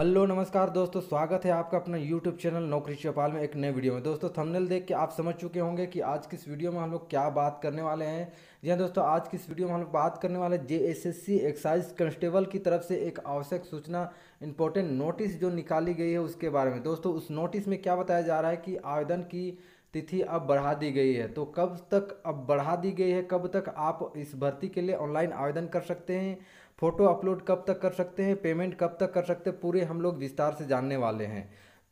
hello नमस्कार दोस्तों स्वागत है आपका अपना यूट्यूब चैनल नौकरी चौपाल में एक नए वीडियो में दोस्तों थंबनेल देख के आप समझ चुके होंगे कि आज किस वीडियो में हम लोग क्या बात करने वाले हैं जी हाँ दोस्तों आज किस वीडियो में हम लोग बात करने वाले J S S C excise constable की तरफ से एक आवश्यक सूचना इंपॉर्टेंट नोटिस जो निकाली गई है उसके बारे में दोस्तों उस नोटिस में क्या बताया जा रहा है कि आवेदन की तिथि अब बढ़ा दी गई है तो कब तक अब बढ़ा दी गई है कब तक आप इस भर्ती के लिए ऑनलाइन आवेदन कर सकते हैं फ़ोटो अपलोड कब तक कर सकते हैं पेमेंट कब तक कर सकते हैं पूरे हम लोग विस्तार से जानने वाले हैं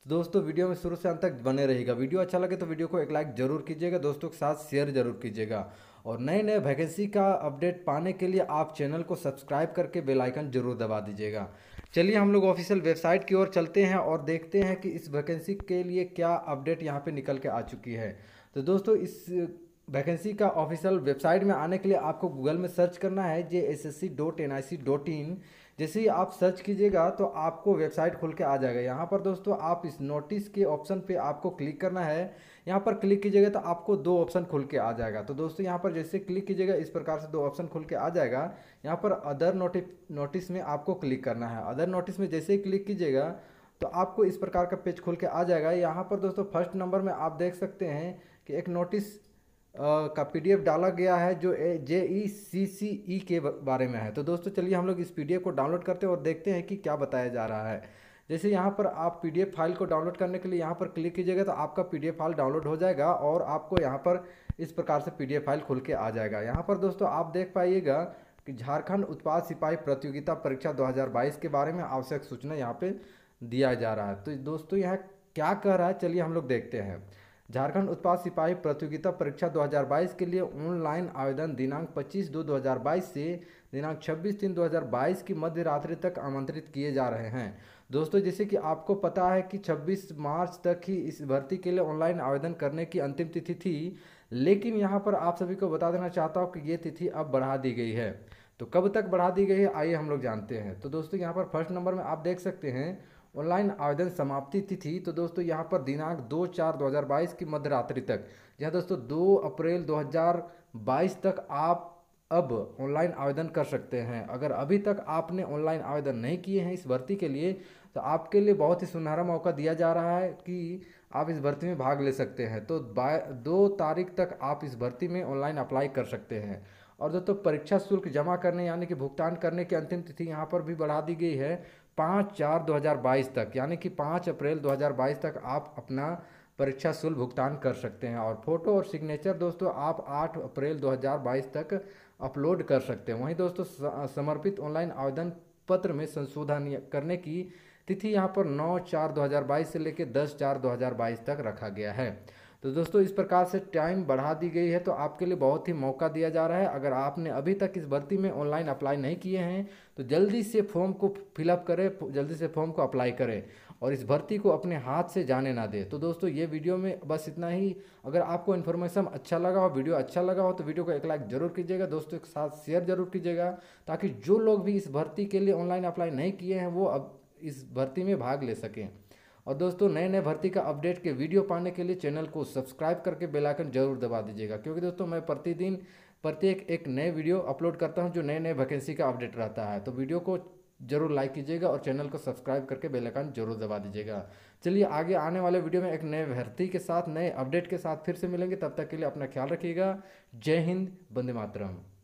तो दोस्तों वीडियो में शुरू से अंत तक बने रहेगा वीडियो अच्छा लगे तो वीडियो को एक लाइक ज़रूर कीजिएगा दोस्तों के साथ शेयर ज़रूर कीजिएगा और नए नए वैकेंसी का अपडेट पाने के लिए आप चैनल को सब्सक्राइब करके बेलाइकन जरूर दबा दीजिएगा चलिए हम लोग ऑफिशियल वेबसाइट की ओर चलते हैं और देखते हैं कि इस वैकेंसी के लिए क्या अपडेट यहाँ पे निकल के आ चुकी है तो दोस्तों इस वैकेंसी का ऑफिशियल वेबसाइट में आने के लिए आपको गूगल में सर्च करना है J S S C dot N I C dot in जैसे ही आप सर्च कीजिएगा तो आपको वेबसाइट खुल के आ जाएगा यहाँ पर दोस्तों आप इस नोटिस के ऑप्शन पे आपको क्लिक करना है यहाँ पर क्लिक कीजिएगा तो आपको दो ऑप्शन खुल के आ जाएगा तो दोस्तों यहाँ पर जैसे क्लिक कीजिएगा इस प्रकार से दो ऑप्शन खुल के आ जाएगा यहाँ पर अदर नोटिस नोटिस में आपको क्लिक करना है अदर नोटिस में जैसे ही क्लिक कीजिएगा तो आपको इस प्रकार का पेज खुल के आ जाएगा यहाँ पर दोस्तों फर्स्ट नंबर में आप देख सकते हैं कि एक नोटिस का पी डाला गया है जो जे ई सी सी ई के बारे में है तो दोस्तों चलिए हम लोग इस पी को डाउनलोड करते हैं और देखते हैं कि क्या बताया जा रहा है जैसे यहाँ पर आप पी फाइल को डाउनलोड करने के लिए यहाँ पर क्लिक कीजिएगा तो आपका पी फाइल डाउनलोड हो जाएगा और आपको यहाँ पर इस प्रकार से पी फाइल खुल के आ जाएगा यहाँ पर दोस्तों आप देख पाइएगा कि झारखंड उत्पाद सिपाही प्रतियोगिता परीक्षा 2022 के बारे में आवश्यक सूचना यहाँ पे दिया जा रहा है तो दोस्तों यहाँ क्या कह रहा है चलिए हम लोग देखते हैं झारखंड उत्पाद सिपाही प्रतियोगिता परीक्षा 2022 के लिए ऑनलाइन आवेदन दिनांक 25 दो 2022 से दिनांक 26 तीन 2022 की मध्य रात्रि तक आमंत्रित किए जा रहे हैं दोस्तों जैसे कि आपको पता है कि 26 मार्च तक ही इस भर्ती के लिए ऑनलाइन आवेदन करने की अंतिम तिथि थी लेकिन यहाँ पर आप सभी को बता देना चाहता हूँ कि ये तिथि अब बढ़ा दी गई है तो कब तक बढ़ा दी गई है आइए हम लोग जानते हैं तो दोस्तों यहाँ पर फर्स्ट नंबर में आप देख सकते हैं ऑनलाइन आवेदन समाप्ति तिथि तो दोस्तों यहाँ पर दिनांक दो चार दो हज़ार बाईस की मध्यरात्रि तक यह दोस्तों दो अप्रैल दो हज़ार बाईस तक आप अब ऑनलाइन आवेदन कर सकते हैं अगर अभी तक आपने ऑनलाइन आवेदन नहीं किए हैं इस भर्ती के लिए तो आपके लिए बहुत ही सुनहरा मौका दिया जा रहा है कि आप इस भर्ती में भाग ले सकते हैं तो दो तारीख तक आप इस भर्ती में ऑनलाइन अप्लाई कर सकते हैं और दोस्तों परीक्षा शुल्क जमा करने यानी कि भुगतान करने की अंतिम तिथि यहाँ पर भी बढ़ा दी गई है पाँच चार 2022 तक यानी कि पाँच अप्रैल 2022 तक आप अपना परीक्षा शुल्क भुगतान कर सकते हैं और फोटो और सिग्नेचर दोस्तों आप आठ अप्रैल बाईस तक अपलोड कर सकते हैं वहीं दोस्तों समर्पित ऑनलाइन आवेदन पत्र में संशोधन करने की तिथि यहाँ पर 9 चार 2022 से लेकर 10 चार 2022 तक रखा गया है तो दोस्तों इस प्रकार से टाइम बढ़ा दी गई है तो आपके लिए बहुत ही मौका दिया जा रहा है अगर आपने अभी तक इस भर्ती में ऑनलाइन अप्लाई नहीं किए हैं तो जल्दी से फॉर्म को फिलअप करें जल्दी से फॉर्म को अप्लाई करें और इस भर्ती को अपने हाथ से जाने ना दें तो दोस्तों ये वीडियो में बस इतना ही अगर आपको इन्फॉर्मेशन अच्छा लगा हो वीडियो अच्छा लगा हो तो वीडियो को एक लाइक जरूर कीजिएगा दोस्तों के साथ शेयर जरूर कीजिएगा ताकि जो लोग भी इस भर्ती के लिए ऑनलाइन अप्लाई नहीं किए हैं वो अब इस भर्ती में भाग ले सकें और दोस्तों नए नए भर्ती का अपडेट के वीडियो पाने के लिए चैनल को सब्सक्राइब करके बेलाइकन जरूर दबा दीजिएगा क्योंकि दोस्तों मैं प्रतिदिन प्रत्येक एक नए वीडियो अपलोड करता हूँ जो नए नए वैकेंसी का अपडेट रहता है तो वीडियो को जरूर लाइक कीजिएगा और चैनल को सब्सक्राइब करके बेल आइकन जरूर दबा दीजिएगा चलिए आगे आने वाले वीडियो में एक नए भर्ती के साथ नए अपडेट के साथ फिर से मिलेंगे तब तक के लिए अपना ख्याल रखिएगा जय हिंद बंदे मातरम